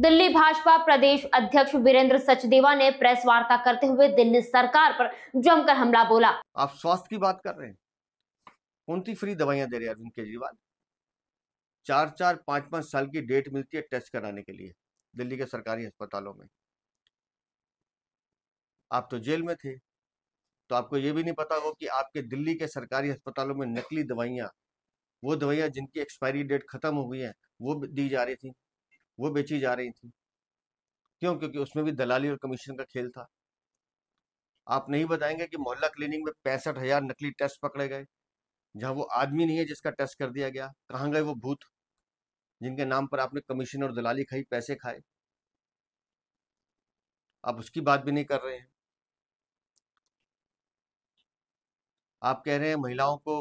दिल्ली भाजपा प्रदेश अध्यक्ष वीरेंद्र सचदेवा ने प्रेस वार्ता करते हुए दिल्ली सरकार पर जमकर हमला बोला आप स्वास्थ्य की बात कर रहे हैं कौन सी फ्री दवाइयां दे रहे हैं अरविंद केजरीवाल चार चार पांच पांच साल की डेट मिलती है टेस्ट कराने के लिए दिल्ली के सरकारी अस्पतालों में आप तो जेल में थे तो आपको ये भी नहीं पता हो कि आपके दिल्ली के सरकारी अस्पतालों में नकली दवाइयां वो दवाइयां जिनकी एक्सपायरी डेट खत्म हो गई है वो दी जा रही थी वो बेची जा रही थी क्यों क्योंकि उसमें भी दलाली और कमीशन का खेल था आप नहीं बताएंगे कि मोहल्ला क्लिनिक में पैंसठ हजार नकली टेस्ट पकड़े गए जहां वो आदमी नहीं है जिसका टेस्ट कर दिया गया कहाँ गए वो भूत जिनके नाम पर आपने कमीशन और दलाली खाई पैसे खाए आप उसकी बात भी नहीं कर रहे हैं आप कह रहे हैं महिलाओं को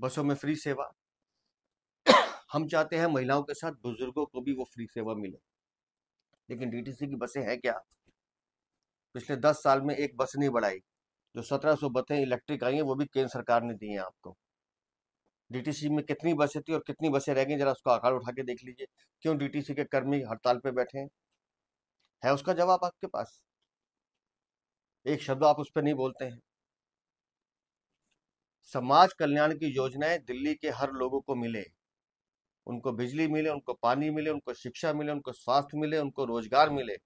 बसों में फ्री सेवा हम चाहते हैं महिलाओं के साथ बुजुर्गों को भी वो फ्री सेवा मिले लेकिन डीटीसी की बसें हैं क्या पिछले दस साल में एक बस नहीं बढ़ाई जो सत्रह सौ बसें इलेक्ट्रिक आई हैं वो भी केंद्र सरकार ने दी हैं आपको डीटीसी में कितनी बसें थी और कितनी बसें रह गई जरा उसको आकार उठा के देख लीजिए क्यों डीटीसी के कर्मी हड़ताल पे बैठे हैं है उसका जवाब आपके पास एक शब्द आप उस पर नहीं बोलते हैं समाज कल्याण की योजनाएं दिल्ली के हर लोगों को मिले उनको बिजली मिले उनको पानी मिले उनको शिक्षा मिले उनको स्वास्थ्य मिले उनको रोजगार मिले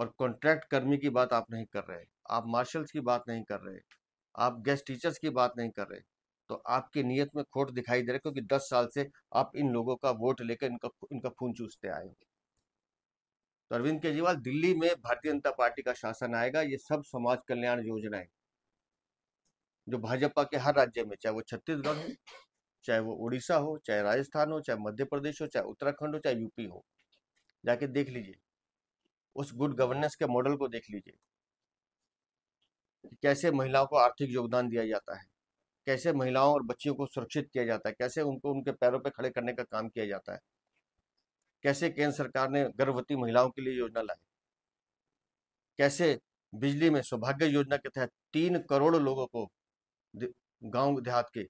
और कॉन्ट्रैक्ट कर्मी की बात आप नहीं कर रहे आप मार्शल्स की बात नहीं कर रहे आप गेस्ट टीचर्स की बात नहीं कर रहे तो आपकी नीयत में खोट दिखाई दे रही क्योंकि दस साल से आप इन लोगों का वोट लेकर इनका इनका खून चूसते आए हो तो अरविंद केजरीवाल दिल्ली में भारतीय जनता पार्टी का शासन आएगा ये सब समाज कल्याण योजनाएं जो भाजपा के हर राज्य में चाहे वो छत्तीसगढ़ हो चाहे वो उड़ीसा हो चाहे राजस्थान हो चाहे मध्य प्रदेश हो चाहे उत्तराखंड हो चाहे यूपी हो जाके देख लीजिए उस गुड गवर्नेंस के मॉडल को देख लीजिए कैसे महिलाओं को आर्थिक योगदान दिया जाता है कैसे महिलाओं और बच्चियों को सुरक्षित किया जाता है कैसे उनको उनके पैरों पर पे खड़े करने का काम किया जाता है कैसे केंद्र सरकार ने गर्भवती महिलाओं के लिए योजना लाई कैसे बिजली में सौभाग्य योजना के तहत तीन करोड़ लोगों को गांव देहात के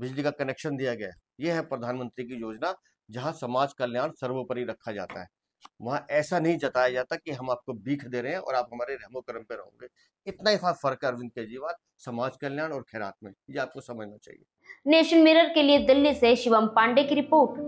बिजली का कनेक्शन दिया गया ये है प्रधानमंत्री की योजना जहाँ समाज कल्याण सर्वोपरि रखा जाता है वहाँ ऐसा नहीं जताया जाता कि हम आपको भीख दे रहे हैं और आप हमारे रहमो करम पे रहोगे इतना ही फर्क है अरविंद केजरीवाल समाज कल्याण और खैरात में ये आपको समझना चाहिए नेशन मिरर के लिए दिल्ली से शिवम पांडे की रिपोर्ट